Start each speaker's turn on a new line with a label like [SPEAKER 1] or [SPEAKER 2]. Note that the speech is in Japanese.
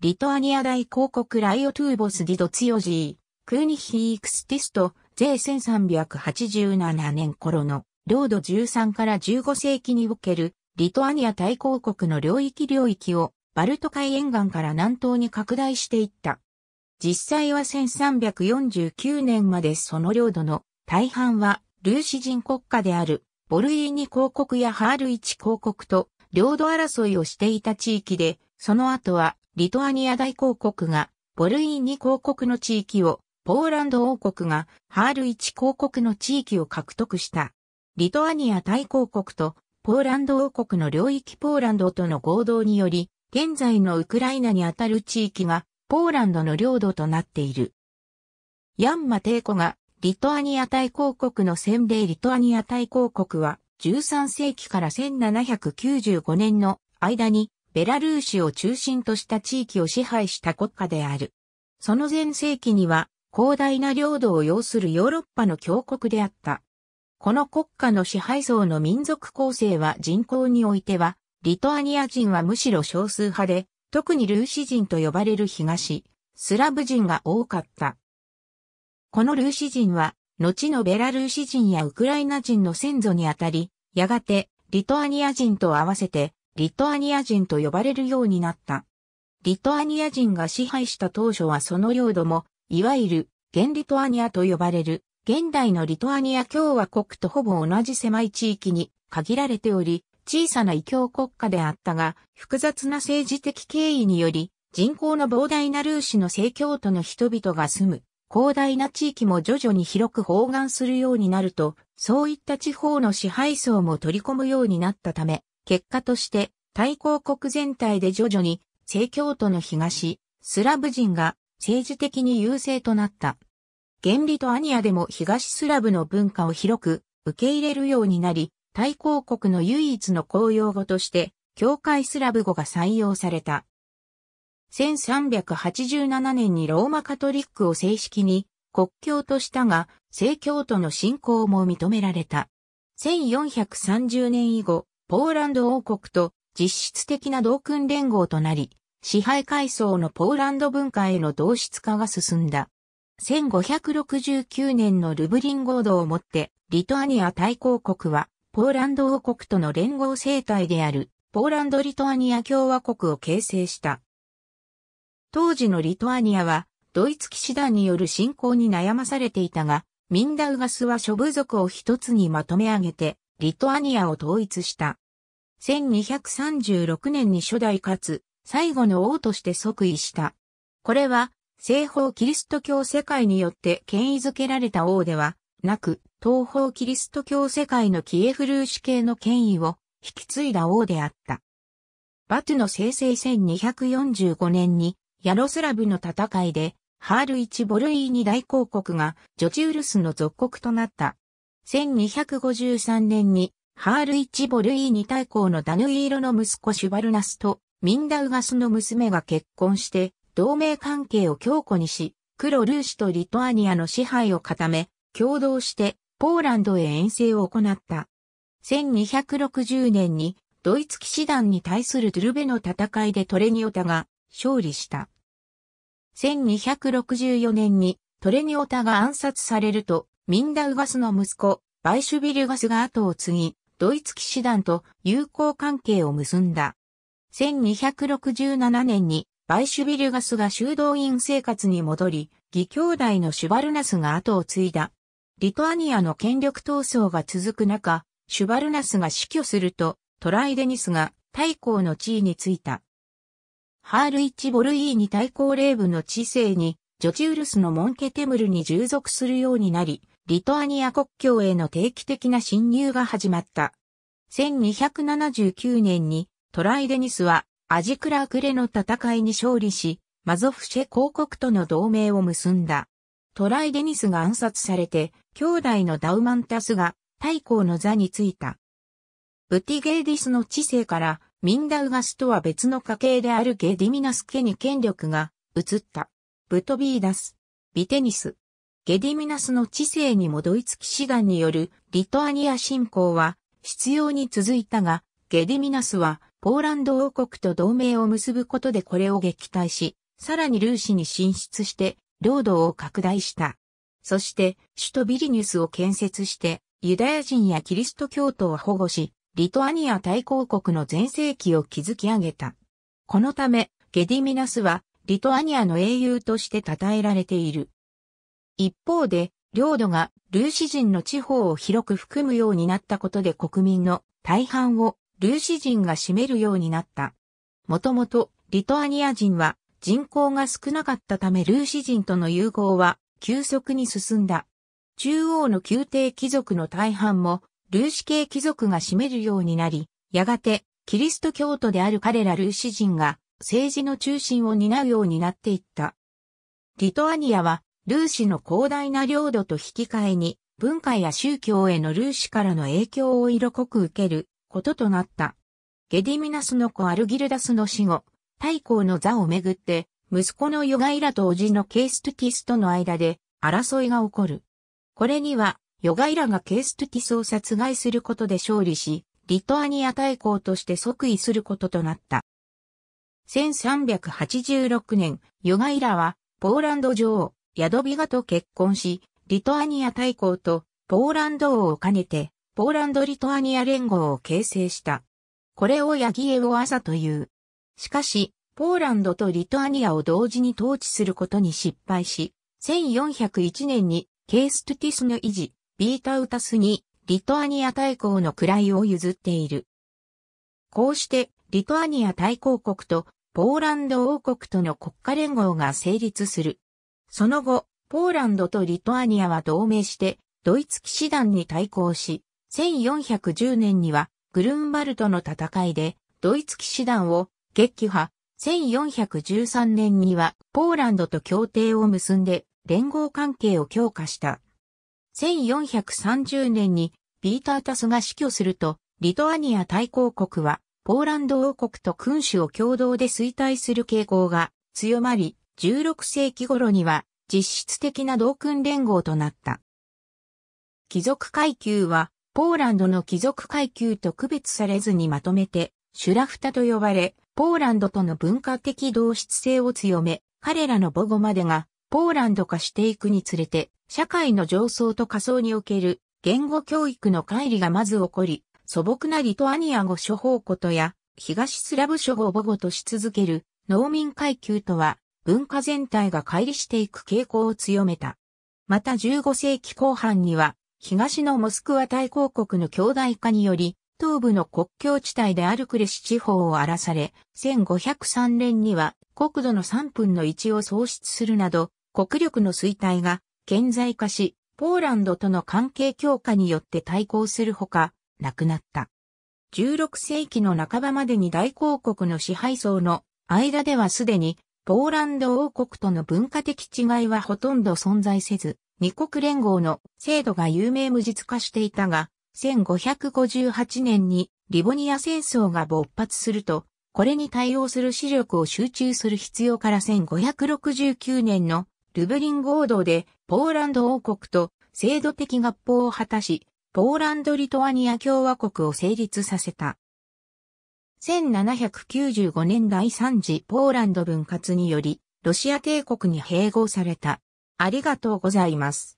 [SPEAKER 1] リトアニア大公国ライオトゥーボスディドツヨジー、クーニヒークスティスト、税1387年頃の、領土13から15世紀における、リトアニア大公国の領域領域を、バルト海沿岸から南東に拡大していった。実際は1349年までその領土の大半はルーシ人国家であるボルイーニ公国やハールイチ公国と領土争いをしていた地域で、その後はリトアニア大公国がボルイーニ公国の地域を、ポーランド王国がハール1公国の地域を獲得した。リトアニア大公国とポーランド王国の領域ポーランドとの合同により、現在のウクライナにあたる地域がポーランドの領土となっている。ヤンマ帝国がリトアニア大公国の洗礼リトアニア大公国は13世紀から1795年の間にベラルーシを中心とした地域を支配した国家である。その前世紀には広大な領土を要するヨーロッパの強国であった。この国家の支配層の民族構成は人口においては、リトアニア人はむしろ少数派で、特にルーシ人と呼ばれる東、スラブ人が多かった。このルーシ人は、後のベラルーシ人やウクライナ人の先祖にあたり、やがて、リトアニア人と合わせて、リトアニア人と呼ばれるようになった。リトアニア人が支配した当初はその領土も、いわゆる、現リトアニアと呼ばれる、現代のリトアニア共和国とほぼ同じ狭い地域に限られており、小さな異教国家であったが、複雑な政治的経緯により、人口の膨大なルーシの正教徒の人々が住む、広大な地域も徐々に広く包含するようになると、そういった地方の支配層も取り込むようになったため、結果として大公国全体で徐々に正教徒の東、スラブ人が政治的に優勢となった。原理とアニアでも東スラブの文化を広く受け入れるようになり、大公国の唯一の公用語として、教会スラブ語が採用された。1387年にローマカトリックを正式に国教としたが、正教徒の信仰も認められた。1430年以後、ポーランド王国と実質的な同訓連合となり、支配階層のポーランド文化への同質化が進んだ。1569年のルブリン合同をもって、リトアニア大公国は、ポーランド王国との連合政体である、ポーランド・リトアニア共和国を形成した。当時のリトアニアは、ドイツ騎士団による侵攻に悩まされていたが、ミンダウガスは諸部族を一つにまとめ上げて、リトアニアを統一した。1236年に初代かつ最後の王として即位した。これは西方キリスト教世界によって権威づけられた王ではなく、東方キリスト教世界のキエフルーシ系の権威を引き継いだ王であった。バトゥの生成1245年にヤロスラブの戦いでハール・イチ・ボルイーニ大公国がジョチウルスの属国となった。1253年にハール・イチ・ボルイーニ大公のダヌイーロの息子シュバルナスとミンダウガスの娘が結婚して同盟関係を強固にし、黒ルーシとリトアニアの支配を固め、共同してポーランドへ遠征を行った。1260年にドイツ騎士団に対するドゥルベの戦いでトレニオタが勝利した。1264年にトレニオタが暗殺されると、ミンダウガスの息子、バイシュビリュガスが後を継ぎ、ドイツ騎士団と友好関係を結んだ。1267年にバイシュビリュガスが修道院生活に戻り、義兄弟のシュバルナスが後を継いだ。リトアニアの権力闘争が続く中、シュバルナスが死去すると、トライデニスが太公の地位についた。ハール・イッチ・ボルイーニ太閤霊部の知性に、ジョチウルスのモンケテムルに従属するようになり、リトアニア国境への定期的な侵入が始まった。1279年にトライデニスはアジクラークレの戦いに勝利し、マゾフシェ公国との同盟を結んだ。トライデニスが暗殺されて、兄弟のダウマンタスが太閤の座に着いた。ブティゲーディスの知性から、ミンダウガスとは別の家系であるゲディミナス家に権力が移った。ブトビーダス、ビテニス、ゲディミナスの知性にもドイツ騎士団によるリトアニア侵攻は必要に続いたが、ゲディミナスはポーランド王国と同盟を結ぶことでこれを撃退し、さらにルーシに進出して領土を拡大した。そして首都ビリニュスを建設してユダヤ人やキリスト教徒を保護し、リトアニア大公国の全盛期を築き上げた。このため、ゲディミナスは、リトアニアの英雄として称えられている。一方で、領土がルーシ人の地方を広く含むようになったことで国民の大半をルーシ人が占めるようになった。もともとリトアニア人は人口が少なかったためルーシ人との融合は急速に進んだ。中央の宮廷貴族の大半もルーシ系貴族が占めるようになり、やがてキリスト教徒である彼らルーシ人が政治の中心を担うようになっていった。リトアニアはルーシの広大な領土と引き換えに、文化や宗教へのルーシからの影響を色濃く受けることとなった。ゲディミナスの子アルギルダスの死後、太公の座をめぐって、息子のヨガイラと叔父のケーストゥティスとの間で争いが起こる。これには、ヨガイラがケーストゥティスを殺害することで勝利し、リトアニア大公として即位することとなった。1386年、ヨガイラは、ポーランド女王、ヤドビガと結婚し、リトアニア大公とポーランド王を兼ねて、ポーランド・リトアニア連合を形成した。これをヤギエオアザという。しかし、ポーランドとリトアニアを同時に統治することに失敗し、1401年にケーストゥティスの維持、ビータウタスにリトアニア大公の位を譲っている。こうして、リトアニア大公国とポーランド王国との国家連合が成立する。その後、ポーランドとリトアニアは同盟して、ドイツ騎士団に対抗し、1410年にはグルンバルトの戦いで、ドイツ騎士団を撃破、1413年にはポーランドと協定を結んで連合関係を強化した。1430年にビータータスが死去すると、リトアニア対抗国はポーランド王国と君主を共同で衰退する傾向が強まり、16世紀頃には実質的な同訓連合となった。貴族階級は、ポーランドの貴族階級と区別されずにまとめて、シュラフタと呼ばれ、ポーランドとの文化的同質性を強め、彼らの母語までが、ポーランド化していくにつれて、社会の上層と下層における言語教育の乖離がまず起こり、素朴なリトアニア語諸法ことや、東スラブ諸語母語とし続ける農民階級とは文化全体が乖離していく傾向を強めた。また15世紀後半には、東のモスクワ大公国の強大化により、東部の国境地帯であるクレシ地方を荒らされ、1503年には国土の3分の1を喪失するなど、国力の衰退が顕在化し、ポーランドとの関係強化によって対抗するほか、亡くなった。16世紀の半ばまでに大公国の支配層の間ではすでにポーランド王国との文化的違いはほとんど存在せず、二国連合の制度が有名無実化していたが、1558年にリボニア戦争が勃発すると、これに対応する視力を集中する必要から1569年のルブリン合同でポーランド王国と制度的合法を果たし、ポーランド・リトアニア共和国を成立させた。1795年第3次ポーランド分割により、ロシア帝国に併合された。ありがとうございます。